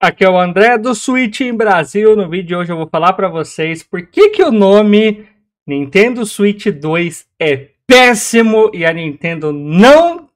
Aqui é o André do Switch em Brasil. No vídeo de hoje eu vou falar para vocês por que, que o nome Nintendo Switch 2 é péssimo e a Nintendo não,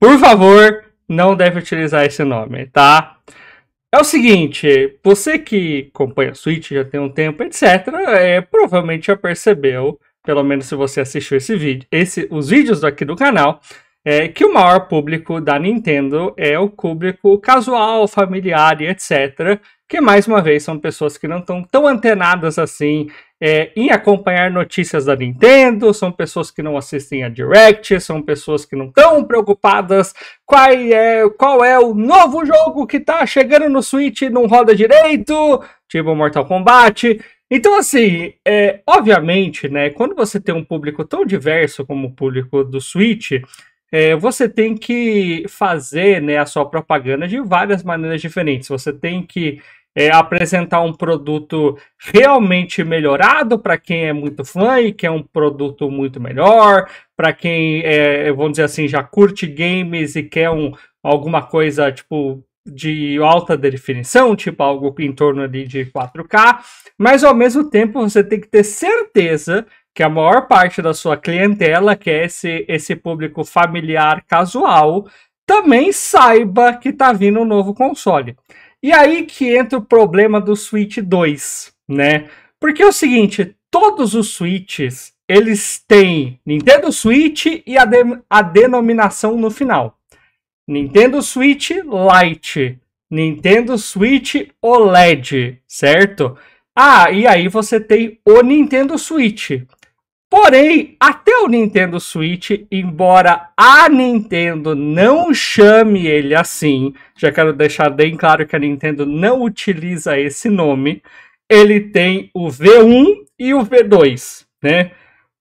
por favor, não deve utilizar esse nome, tá? É o seguinte, você que acompanha a Switch já tem um tempo, etc, é, provavelmente já percebeu, pelo menos se você assistiu esse vídeo, esse, os vídeos aqui do canal, é que o maior público da Nintendo é o público casual, familiar e etc. Que mais uma vez são pessoas que não estão tão antenadas assim é, em acompanhar notícias da Nintendo, são pessoas que não assistem a Direct, são pessoas que não estão preocupadas qual é, qual é o novo jogo que está chegando no Switch e não roda direito, tipo Mortal Kombat. Então, assim, é, obviamente, né, quando você tem um público tão diverso como o público do Switch, é, você tem que fazer né, a sua propaganda de várias maneiras diferentes. Você tem que é, apresentar um produto realmente melhorado para quem é muito fã e quer um produto muito melhor, para quem, é, vamos dizer assim, já curte games e quer um, alguma coisa tipo de alta definição, tipo algo em torno ali de 4K, mas ao mesmo tempo você tem que ter certeza que a maior parte da sua clientela, que é esse, esse público familiar casual, também saiba que tá vindo um novo console. E aí que entra o problema do Switch 2, né? Porque é o seguinte, todos os Switches, eles têm Nintendo Switch e a, de a denominação no final. Nintendo Switch Lite, Nintendo Switch OLED, certo? Ah, e aí você tem o Nintendo Switch. Porém, até o Nintendo Switch, embora a Nintendo não chame ele assim, já quero deixar bem claro que a Nintendo não utiliza esse nome, ele tem o V1 e o V2, né?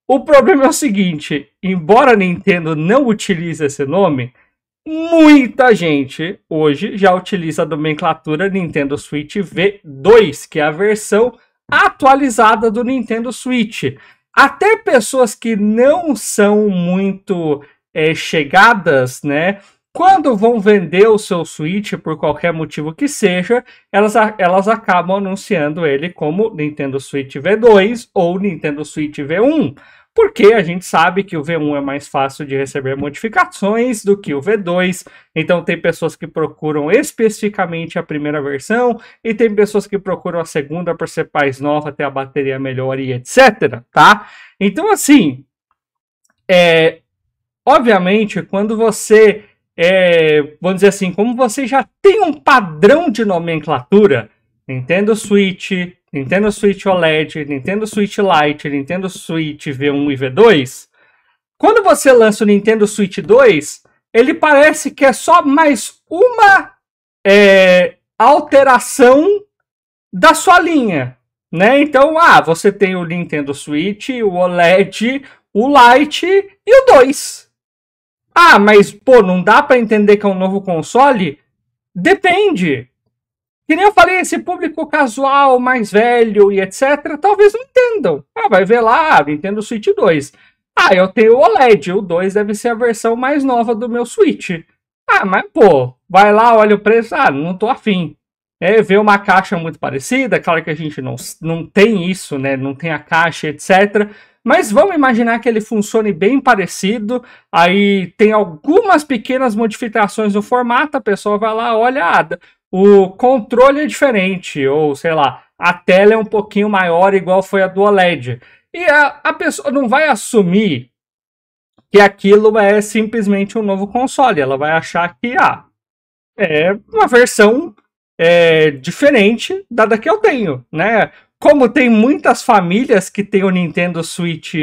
O problema é o seguinte, embora a Nintendo não utilize esse nome, muita gente hoje já utiliza a nomenclatura Nintendo Switch V2, que é a versão atualizada do Nintendo Switch até pessoas que não são muito é, chegadas, né? Quando vão vender o seu Switch por qualquer motivo que seja, elas, elas acabam anunciando ele como Nintendo Switch V2 ou Nintendo Switch V1 porque a gente sabe que o V1 é mais fácil de receber modificações do que o V2, então tem pessoas que procuram especificamente a primeira versão e tem pessoas que procuram a segunda por ser mais nova, ter a bateria melhor e etc, tá? Então assim, é, obviamente quando você, é, vamos dizer assim, como você já tem um padrão de nomenclatura, Nintendo Switch, Nintendo Switch OLED, Nintendo Switch Lite, Nintendo Switch V1 e V2, quando você lança o Nintendo Switch 2, ele parece que é só mais uma é, alteração da sua linha, né? Então, ah, você tem o Nintendo Switch, o OLED, o Lite e o 2. Ah, mas pô, não dá para entender que é um novo console? Depende. Que nem eu falei, esse público casual, mais velho e etc., talvez não entendam. Ah, vai ver lá, Nintendo Switch 2. Ah, eu tenho o OLED, o 2 deve ser a versão mais nova do meu Switch. Ah, mas pô, vai lá, olha o preço, ah, não tô afim. É, vê uma caixa muito parecida, claro que a gente não, não tem isso, né? Não tem a caixa, etc. Mas vamos imaginar que ele funcione bem parecido. Aí tem algumas pequenas modificações no formato, a pessoa vai lá, olha, ah, o controle é diferente, ou sei lá, a tela é um pouquinho maior, igual foi a do OLED. E a, a pessoa não vai assumir que aquilo é simplesmente um novo console. Ela vai achar que ah, é uma versão é, diferente da da que eu tenho, né? Como tem muitas famílias que tem o Nintendo Switch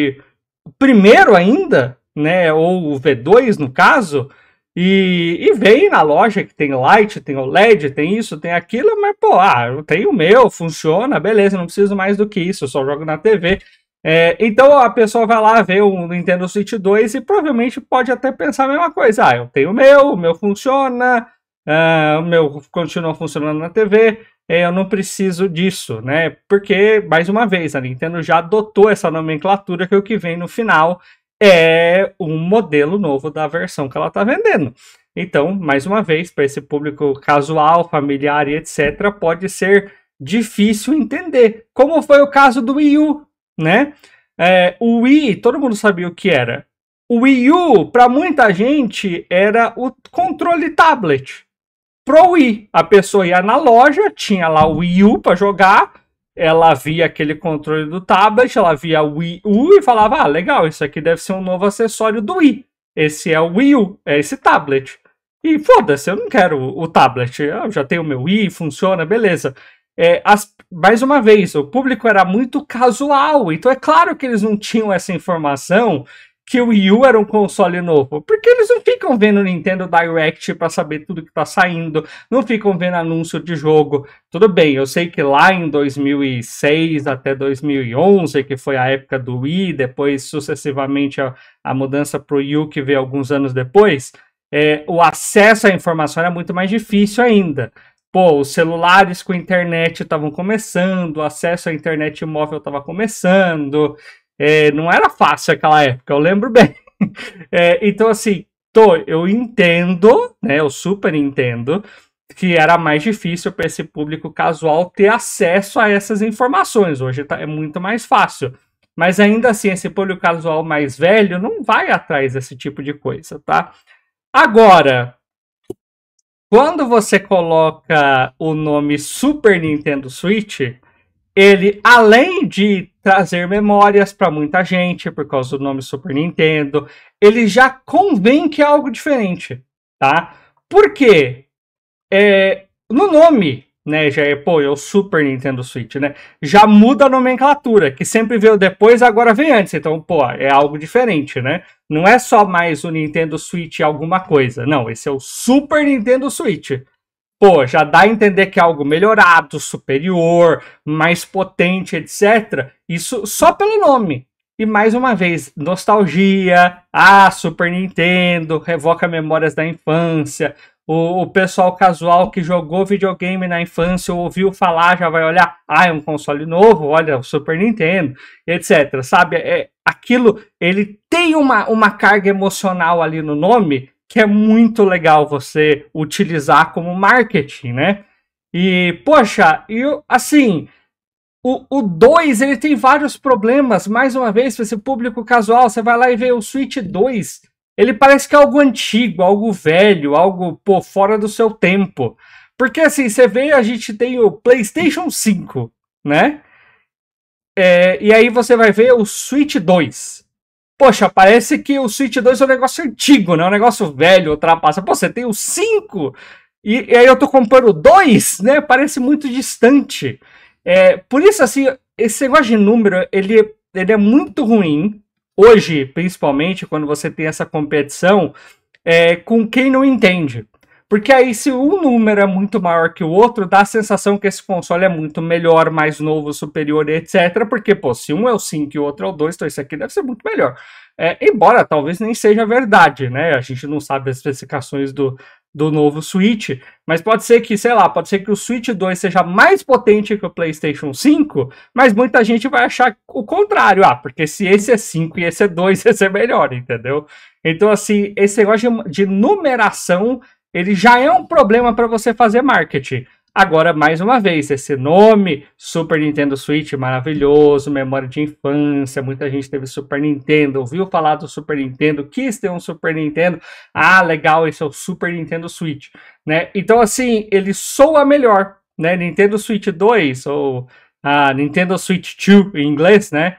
primeiro ainda, né? Ou o V2 no caso, e, e, vem na loja que tem light, tem OLED, tem isso, tem aquilo, mas pô, ah, eu tenho o meu, funciona, beleza, não preciso mais do que isso, eu só jogo na TV. É, então a pessoa vai lá ver o Nintendo Switch 2 e provavelmente pode até pensar a mesma coisa. Ah, eu tenho o meu, o meu funciona, ah, o meu continua funcionando na TV, é, eu não preciso disso, né? Porque, mais uma vez, a Nintendo já adotou essa nomenclatura que é o que vem no final é um modelo novo da versão que ela está vendendo. Então, mais uma vez, para esse público casual, familiar e etc., pode ser difícil entender. Como foi o caso do Wii U, né? É, o Wii, todo mundo sabia o que era. O Wii U, para muita gente, era o controle tablet. Pro Wii, a pessoa ia na loja, tinha lá o Wii U para jogar, ela via aquele controle do tablet, ela via o Wii U e falava: ah, legal, isso aqui deve ser um novo acessório do Wii. Esse é o Wii U, é esse tablet. E foda-se, eu não quero o, tablet. Eu já tenho o meu Wii, funciona, beleza. É, as, mais uma vez, o público era muito casual, então é claro que eles não tinham essa informação que o Wii U era um console novo? Porque eles não ficam vendo Nintendo Direct para saber tudo que tá saindo, não ficam vendo anúncio de jogo. Tudo bem, eu sei que lá em 2006 até 2011, que foi a época do Wii, depois sucessivamente a, a mudança pro U que veio alguns anos depois, é, o acesso à informação era muito mais difícil ainda. Pô, os celulares com internet estavam começando, o acesso à internet móvel estava começando, é, não era fácil aquela época, eu lembro bem. É, então, assim, tô, eu entendo, né? Eu super entendo que era mais difícil para esse público casual ter acesso a essas informações. Hoje tá, é muito mais fácil. Mas ainda assim, esse público casual mais velho não vai atrás desse tipo de coisa, tá? Agora, quando você coloca o nome Super Nintendo Switch, ele, além de trazer memórias para muita gente por causa do nome Super Nintendo, ele já convém que é algo diferente, tá? Porque é, no nome, né, já é, pô, é o Super Nintendo Switch, né? Já muda a nomenclatura, que sempre veio depois, agora vem antes. Então, pô, é algo diferente, né? Não é só mais o Nintendo Switch alguma coisa. Não, esse é o Super Nintendo Switch pô, já dá a entender que é algo melhorado, superior, mais potente, etc. Isso só pelo nome. E mais uma vez, nostalgia, ah, Super Nintendo, revoca memórias da infância. O, o pessoal casual que jogou videogame na infância, ouviu falar, já vai olhar, ah, é um console novo, olha, o Super Nintendo, etc. Sabe, é, aquilo, ele tem uma, uma carga emocional ali no nome que é muito legal você utilizar como marketing, né? E, poxa, eu, assim, o 2 ele tem vários problemas. Mais uma vez, para esse é público casual, você vai lá e vê o Switch 2. Ele parece que é algo antigo, algo velho, algo pô, fora do seu tempo. Porque assim, você vê, a gente tem o PlayStation 5, né? É, e aí você vai ver o Switch 2. Poxa, parece que o Switch 2 é um negócio antigo, né? É um negócio velho, ultrapassa. Pô, você tem o 5 e, e aí eu tô comprando o 2, né? Parece muito distante. É, por isso, assim, esse negócio de número, ele, ele é muito ruim. Hoje, principalmente, quando você tem essa competição é, com quem não entende. Porque aí, se um número é muito maior que o outro, dá a sensação que esse console é muito melhor, mais novo, superior, etc. Porque, pô, se um é o 5 e o outro é o 2, então esse aqui deve ser muito melhor. É, embora talvez nem seja verdade, né? A gente não sabe as especificações do, do novo Switch, mas pode ser que, sei lá, pode ser que o Switch 2 seja mais potente que o PlayStation 5, mas muita gente vai achar o contrário. Ah, porque se esse é 5 e esse é 2, esse é melhor, entendeu? Então, assim, esse negócio de numeração ele já é um problema para você fazer marketing. Agora, mais uma vez, esse nome, Super Nintendo Switch, maravilhoso, memória de infância, muita gente teve Super Nintendo, ouviu falar do Super Nintendo, quis ter um Super Nintendo, ah, legal, esse é o Super Nintendo Switch, né? Então, assim, ele soa melhor, né? Nintendo Switch 2, ou a ah, Nintendo Switch 2 em inglês, né?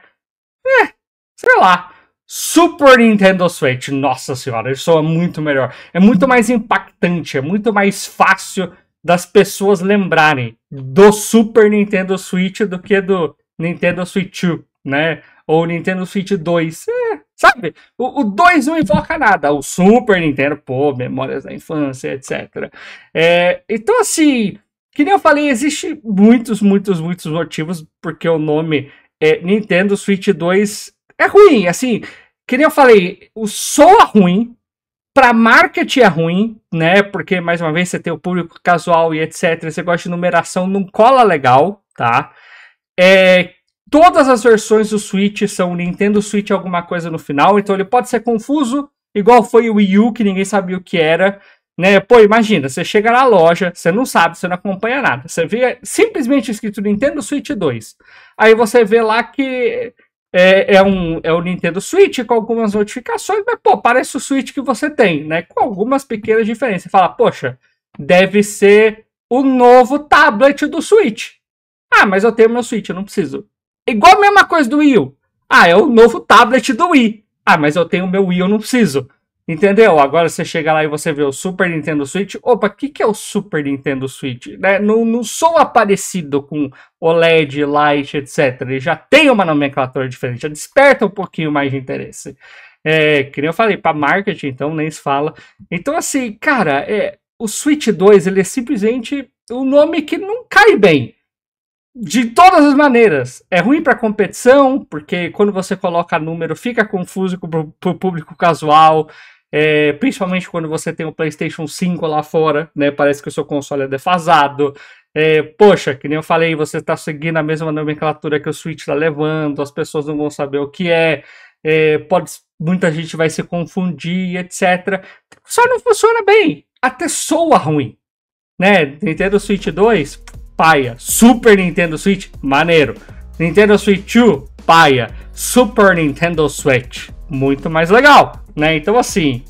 É, sei lá. Super Nintendo Switch, nossa senhora, isso soa é muito melhor. É muito mais impactante, é muito mais fácil das pessoas lembrarem do Super Nintendo Switch do que do Nintendo Switch 2, né? Ou Nintendo Switch 2. É, sabe? O, o 2 não evoca nada. O Super Nintendo, pô, memórias da infância, etc. É, então, assim, que nem eu falei, existe muitos, muitos, muitos motivos porque o nome é, Nintendo Switch 2 é ruim, assim, que nem eu falei, o som é ruim, para marketing é ruim, né? Porque, mais uma vez, você tem o público casual e etc. Você gosta de numeração, não cola legal, tá? É, todas as versões do Switch são Nintendo Switch alguma coisa no final, então ele pode ser confuso, igual foi o Wii U, que ninguém sabia o que era. Né? Pô, imagina, você chega na loja, você não sabe, você não acompanha nada. Você vê simplesmente escrito Nintendo Switch 2. Aí você vê lá que é, é, um, é o Nintendo Switch com algumas notificações mas pô, parece o Switch que você tem, né? Com algumas pequenas diferenças. Você fala, poxa, deve ser o novo tablet do Switch. Ah, mas eu tenho meu Switch, eu não preciso. Igual a mesma coisa do Wii U. Ah, é o novo tablet do Wii. Ah, mas eu tenho meu Wii, eu não preciso. Entendeu? Agora você chega lá e você vê o Super Nintendo Switch. Opa, o que, que é o Super Nintendo Switch? Né? Não, não soa parecido com OLED, Light, etc. Ele já tem uma nomenclatura diferente, já desperta um pouquinho mais de interesse. É, que nem eu falei, para marketing, então nem se fala. Então, assim, cara, é, o Switch 2 ele é simplesmente um nome que não cai bem de todas as maneiras. É ruim para competição, porque quando você coloca número fica confuso para o público casual. É, principalmente quando você tem o PlayStation 5 lá fora, né? Parece que o seu console é defasado. É, poxa, que nem eu falei, você está seguindo a mesma nomenclatura que o Switch está levando, as pessoas não vão saber o que é, é pode, muita gente vai se confundir, etc. Só não funciona bem, até soa ruim, né? Nintendo Switch 2, paia. Super Nintendo Switch, maneiro. Nintendo Switch 2, paia. Super Nintendo Switch muito mais legal, né? Então, assim,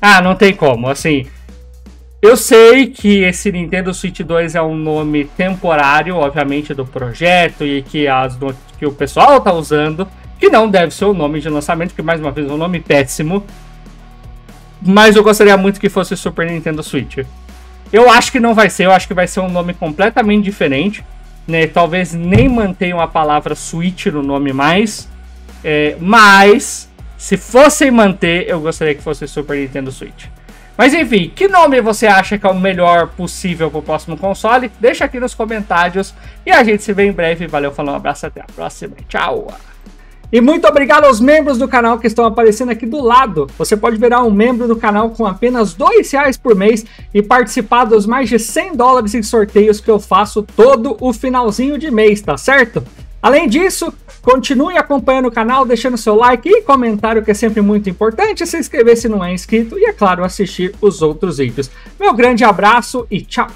ah, não tem como, assim. Eu sei que esse Nintendo Switch 2 é um nome temporário, obviamente, do projeto e que, as, que o pessoal tá usando, que não deve ser o nome de lançamento, que mais uma vez é um nome péssimo. Mas eu gostaria muito que fosse Super Nintendo Switch. Eu acho que não vai ser, eu acho que vai ser um nome completamente diferente. Né? Talvez nem mantenham a palavra Switch no nome mais. É, mas se fossem manter, eu gostaria que fosse Super Nintendo Switch. Mas enfim, que nome você acha que é o melhor possível para o próximo console? Deixa aqui nos comentários e a gente se vê em breve. Valeu, falou, um abraço, até a próxima. Tchau! E muito obrigado aos membros do canal que estão aparecendo aqui do lado. Você pode virar um membro do canal com apenas dois reais por mês e participar dos mais de 100 dólares em sorteios que eu faço todo o finalzinho de mês, tá certo? Além disso, Continue acompanhando o canal, deixando seu like e comentário, que é sempre muito importante, se inscrever se não é inscrito e, é claro, assistir os outros vídeos. Meu grande abraço e tchau!